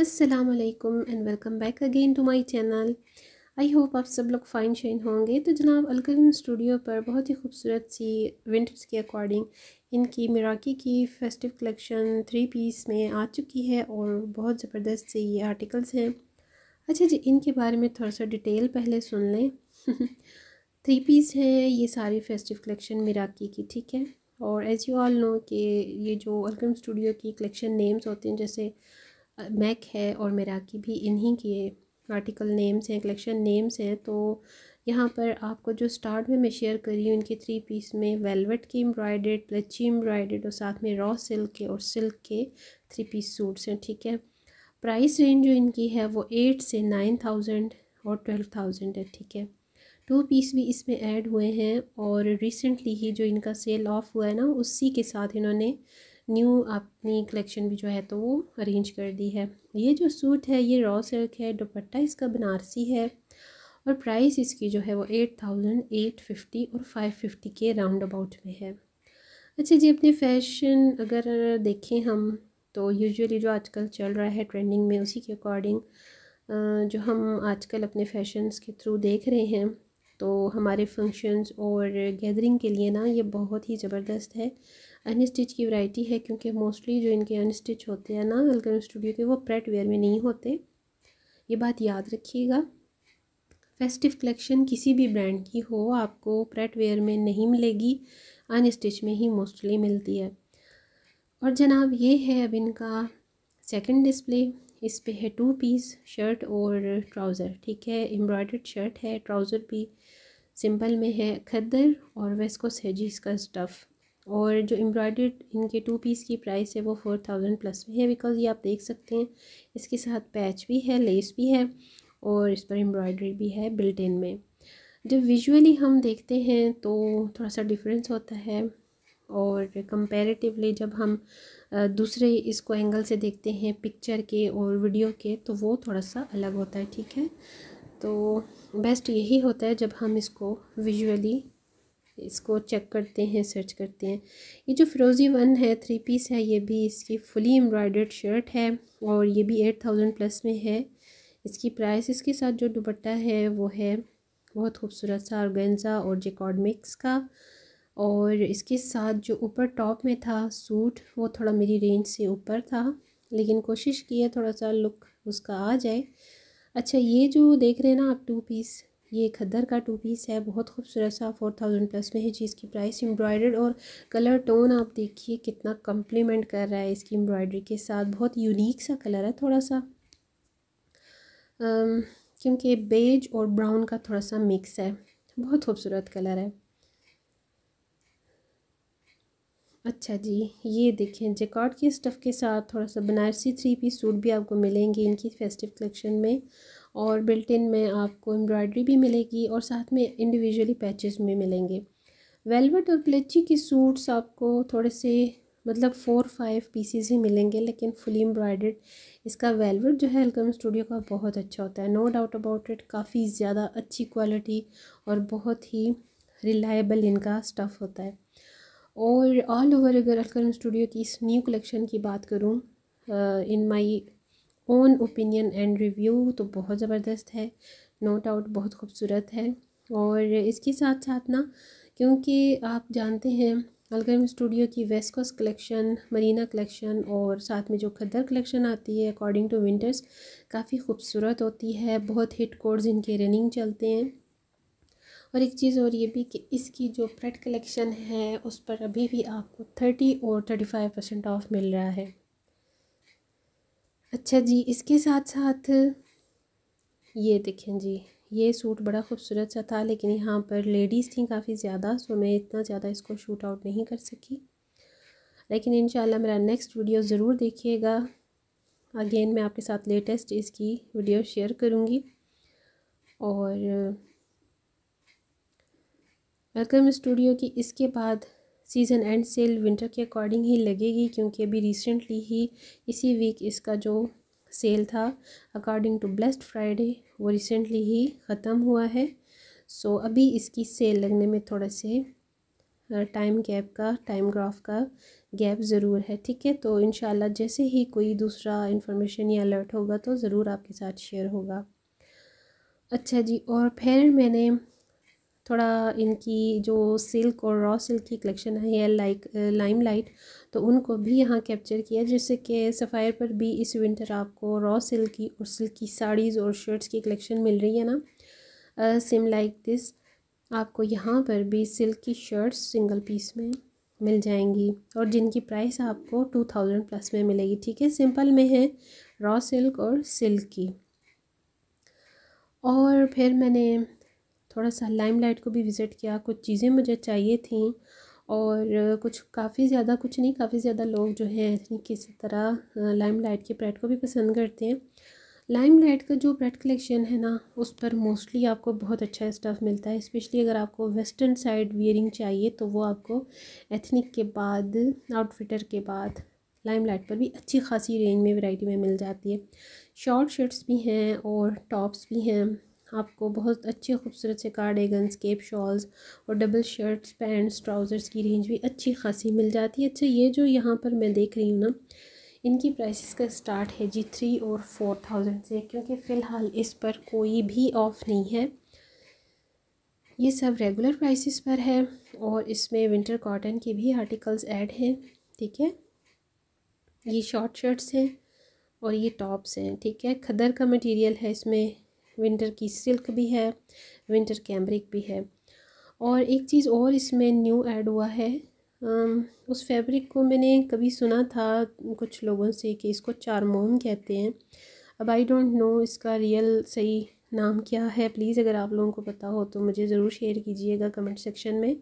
Aslam and welcome back again to my channel I hope आप सब लोग फाइन शाइन होंगे तो जनाब अलकलम स्टूडियो पर बहुत ही खूबसूरत सी विंटर्स के अकॉर्डिंग इनकी मिराकी की फेस्टिव कलेक्शन थ्री पीस में आ चुकी है और बहुत ज़बरदस्त से ये आर्टिकल्स हैं अच्छा जी इनके बारे में थोड़ा सा डिटेल पहले सुन लें थ्री पीस है ये सारी फेस्टिव कलेक्शन मिराकी की ठीक है और एज़ यू ऑल नो कि ये जो अलकम स्टूडियो की कलेक्शन नेम्स होते हैं जैसे मैक है और मैराकी भी इन्हीं के आर्टिकल नेम्स हैं कलेक्शन नेम्स हैं तो यहाँ पर आपको जो स्टार्ट में मैं शेयर करी हूँ इनके थ्री पीस में वेलवेट की एम्ब्रॉयडेड लच्ची एम्ब्रॉयडेड और साथ में रॉ सिल्क के और सिल्क के थ्री पीस सूट्स हैं ठीक है प्राइस रेंज जो इनकी है वो एट से नाइन थाउजेंड और ट्वेल्व थाउजेंड है ठीक है टू पीस भी इसमें ऐड हुए हैं और रिसेंटली ही जो इनका सेल ऑफ हुआ है ना उसी के साथ इन्होंने न्यू आपने कलेक्शन भी जो है तो वो अरेंज कर दी है ये जो सूट है ये रॉ सिल्क है दुपट्टा इसका बनारसी है और प्राइस इसकी जो है वो एट थाउजेंड एट फिफ्टी और फाइव फिफ्टी के राउंड अबाउट में है अच्छा जी अपने फैशन अगर देखें हम तो यूजुअली जो आजकल चल रहा है ट्रेंडिंग में उसी के अकॉर्डिंग जो हम आजकल अपने फैशन्स के थ्रू देख रहे हैं तो हमारे फंक्शंस और गैदरिंग के लिए ना ये बहुत ही ज़बरदस्त है अनस्टिच की वैरायटी है क्योंकि मोस्टली जो इनके अनस्टिच होते हैं ना अलगम स्टूडियो के वो प्रेट वेयर में नहीं होते ये बात याद रखिएगा फेस्टिव कलेक्शन किसी भी ब्रांड की हो आपको प्रेट वेयर में नहीं मिलेगी अनस्टिच में ही मोस्टली मिलती है और जनाब ये है अब इनका सेकेंड डिस्प्ले इस पे है टू पीस शर्ट और ट्राउज़र ठीक है एम्ब्रॉयडर्ड शर्ट है ट्राउज़र भी सिंपल में है खद्दर और वेस्कोस है जी इसका स्टफ़ और जो एम्ब्रॉयडर्ड इनके टू पीस की प्राइस है वो फोर थाउजेंड प्लस में है बिकॉज़ ये आप देख सकते हैं इसके साथ पैच भी है लेस भी है और इस पर एम्ब्रॉयडरी भी है बिल्ट इन में जब विजुअली हम देखते हैं तो थोड़ा सा डिफरेंस होता है और कंपैरेटिवली जब हम दूसरे इसको एंगल से देखते हैं पिक्चर के और वीडियो के तो वो थोड़ा सा अलग होता है ठीक है तो बेस्ट यही होता है जब हम इसको विजुअली इसको चेक करते हैं सर्च करते हैं ये जो फिरोज़ी वन है थ्री पीस है ये भी इसकी फुली एम्ब्रॉयडर्ड शर्ट है और ये भी एट थाउजेंड प्लस में है इसकी प्राइस इसके साथ जो दुपट्टा है वो है बहुत खूबसूरत सा गेंजा और जेकॉड मिक्स का और इसके साथ जो ऊपर टॉप में था सूट वो थोड़ा मेरी रेंज से ऊपर था लेकिन कोशिश की है थोड़ा सा लुक उसका आ जाए अच्छा ये जो देख रहे हैं ना आप टू पीस ये खद्दर का टू पीस है बहुत खूबसूरत सा फोर थाउजेंड प्लस में है जी इसकी प्राइस एम्ब्रॉयडर्ड और कलर टोन आप देखिए कितना कम्प्लीमेंट कर रहा है इसकी एम्ब्रॉयडरी के साथ बहुत यूनिक सा कलर है थोड़ा सा क्योंकि बेज और ब्राउन का थोड़ा सा मिक्स है बहुत खूबसूरत कलर है अच्छा जी ये देखें जेकॉट के स्टफ़ के साथ थोड़ा सा बनारसी थ्री पीस सूट भी आपको मिलेंगे इनकी फेस्टिव कलेक्शन में और बिल्ट इन में आपको एम्ब्रॉयडरी भी मिलेगी और साथ में इंडिविजुअली पैचेस में मिलेंगे वेलवेट और प्लेची की सूट्स आपको थोड़े से मतलब फ़ोर फाइव पीसीज ही मिलेंगे लेकिन फुली एम्ब्रॉयडर्ड इसका वेलवेट जो है एल्कम स्टूडियो का बहुत अच्छा होता है नो डाउट अबाउट इट काफ़ी ज़्यादा अच्छी क्वालिटी और बहुत ही रिलायबल इनका स्टफ़ होता है और ऑल ओवर अगर अलकरम स्टूडियो की इस न्यू कलेक्शन की बात करूँ in my own opinion and review तो बहुत ज़बरदस्त है नो डाउट बहुत खूबसूरत है और इसके साथ साथ ना क्योंकि आप जानते हैं अलगम स्टूडियो की वेस्कोस कलेक्शन मरीना कलेक्शन और साथ में जो खद्दर कलेक्शन आती है अकॉर्डिंग टू विंटर्स काफ़ी खूबसूरत होती है बहुत हिट कोड्स इनके रनिंग चलते हैं और एक चीज़ और ये भी कि इसकी जो प्रेड कलेक्शन है उस पर अभी भी आपको थर्टी और थर्टी फाइव परसेंट ऑफ़ मिल रहा है अच्छा जी इसके साथ साथ ये देखें जी ये सूट बड़ा खूबसूरत सा था लेकिन यहाँ पर लेडीज़ थी काफ़ी ज़्यादा सो मैं इतना ज़्यादा इसको शूट आउट नहीं कर सकी लेकिन इन मेरा नेक्स्ट वीडियो ज़रूर देखिएगा अगेन मैं आपके साथ लेटेस्ट इसकी वीडियो शेयर करूँगी और वेलकम स्टूडियो की इसके बाद सीज़न एंड सेल विंटर के अकॉर्डिंग ही लगेगी क्योंकि अभी रिसेंटली ही इसी वीक इसका जो सेल था अकॉर्डिंग टू ब्लेस्ड फ्राइडे वो रिसेंटली ही ख़त्म हुआ है सो so, अभी इसकी सेल लगने में थोड़ा से टाइम गैप का टाइम ग्राफ का गैप ज़रूर है ठीक है तो इन जैसे ही कोई दूसरा इन्फॉर्मेशन या अलर्ट होगा तो ज़रूर आपके साथ शेयर होगा अच्छा जी और फिर मैंने थोड़ा इनकी जो सिल्क और रॉ सिल्क की कलेक्शन है या लाइक लाइम लाइट तो उनको भी यहाँ कैप्चर किया जिससे कि सफ़ायर पर भी इस विंटर आपको रॉ सिल्क की और सिल्क की साड़ीज़ और शर्ट्स की कलेक्शन मिल रही है ना सेम लाइक दिस आपको यहाँ पर भी सिल्क की शर्ट्स सिंगल पीस में मिल जाएंगी और जिनकी प्राइस आपको टू थाउजेंड प्लस में मिलेगी ठीक है सिंपल में है रॉ सिल्क और सिल्क की और फिर मैंने थोड़ा सा लाइमलाइट को भी विज़िट किया कुछ चीज़ें मुझे चाहिए थी और कुछ काफ़ी ज़्यादा कुछ नहीं काफ़ी ज़्यादा लोग जो हैं किसी तरह लाइमलाइट के ब्रेड को भी पसंद करते हैं लाइमलाइट का जो ब्रेड कलेक्शन है ना उस पर मोस्टली आपको बहुत अच्छा स्टफ़ मिलता है स्पेशली अगर आपको वेस्टर्न साइड वियरिंग चाहिए तो वो आपको एथनिक के बाद आउटफिटर के बाद लाइमलाइट पर भी अच्छी खासी रेंज में वैरायटी में मिल जाती है शॉर्ट शर्ट्स भी हैं और टॉप्स भी हैं आपको बहुत अच्छे खूबसूरत से कार्डिगन्स केप शॉल्स और डबल शर्ट्स पैंट्स ट्राउज़र्स की रेंज भी अच्छी खासी मिल जाती है अच्छा ये जो यहाँ पर मैं देख रही हूँ ना इनकी प्राइसेस का स्टार्ट है जी थ्री और फोर थाउजेंड से क्योंकि फ़िलहाल इस पर कोई भी ऑफ़ नहीं है ये सब रेगुलर प्राइसेस पर है और इसमें विंटर कॉटन के भी आर्टिकल्स ऐड हैं ठीक है ये शॉर्ट शर्ट्स हैं और ये टॉप्स हैं ठीक है खदर का मटेरियल है इसमें विंटर की सिल्क भी है विंटर कैमरिक भी है और एक चीज़ और इसमें न्यू ऐड हुआ है उस फैब्रिक को मैंने कभी सुना था कुछ लोगों से कि इसको चारमोम कहते हैं अब आई डोंट नो इसका रियल सही नाम क्या है प्लीज़ अगर आप लोगों को पता हो तो मुझे ज़रूर शेयर कीजिएगा कमेंट सेक्शन में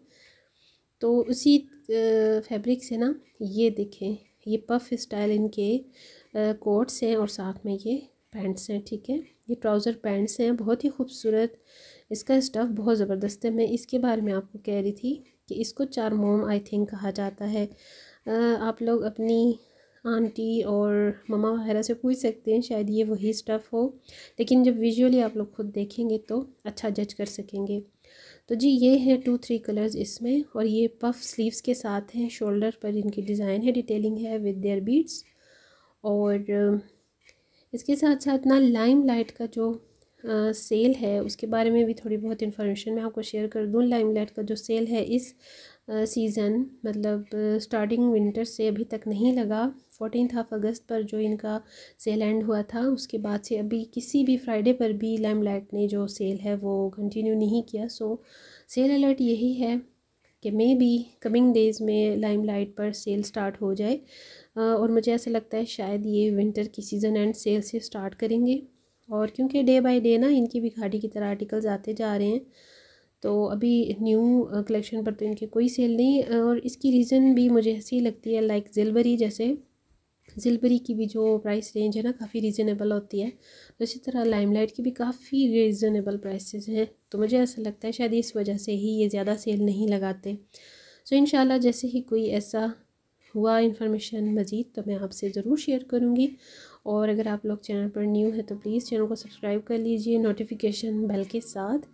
तो उसी फैब्रिक से ना ये देखें ये पफ स्टाइल इनके कोट्स हैं और साथ में ये पैंट्स हैं ठीक है ये ट्राउज़र पैंट्स हैं बहुत ही खूबसूरत इसका स्टफ़ बहुत ज़बरदस्त है मैं इसके बारे में आपको कह रही थी कि इसको चार मोम आई थिंक कहा जाता है आप लोग अपनी आंटी और ममा वगैरह से पूछ सकते हैं शायद ये वही स्टफ़ हो लेकिन जब विजुअली आप लोग खुद देखेंगे तो अच्छा जज कर सकेंगे तो जी ये है टू थ्री कलर्स इसमें और ये पफ स्लीव्स के साथ हैं शोल्डर पर इनकी डिज़ाइन है डिटेलिंग है विद देयर बीट्स और इसके साथ साथ ना लाइम लाइट का जो आ, सेल है उसके बारे में भी थोड़ी बहुत इन्फॉर्मेशन मैं आपको शेयर कर दूँ लाइम लाइट का जो सेल है इस सीज़न मतलब स्टार्टिंग विंटर से अभी तक नहीं लगा फोर्टीन हाफ अगस्त पर जो इनका सेल एंड हुआ था उसके बाद से अभी किसी भी फ्राइडे पर भी लाइम लाइट ने जो सेल है वो कंटिन्यू नहीं किया सो सेल अलर्ट यही है कि मे बी कमिंग डेज़ में लाइमलाइट पर सेल स्टार्ट हो जाए और मुझे ऐसा लगता है शायद ये विंटर की सीज़न एंड सेल से स्टार्ट करेंगे और क्योंकि डे बाय डे ना इनकी भी घाटी की तरह आर्टिकल्स आते जा रहे हैं तो अभी न्यू कलेक्शन पर तो इनकी कोई सेल नहीं और इसकी रीज़न भी मुझे ऐसी लगती है लाइक जेलवरी जैसे ज़िलबरी की भी जो प्राइस रेंज है ना काफ़ी रीज़नेबल होती है तो इसी तरह लाइमलाइट की भी काफ़ी रीज़नेबल प्राइसेस हैं तो मुझे ऐसा लगता है शायद इस वजह से ही ये ज़्यादा सेल नहीं लगाते सो so, इन जैसे ही कोई ऐसा हुआ इन्फॉर्मेशन मज़ीद तो मैं आपसे ज़रूर शेयर करूँगी और अगर आप लोग चैनल पर न्यू है तो प्लीज़ चैनल को सब्सक्राइब कर लीजिए नोटिफिकेशन बेल के साथ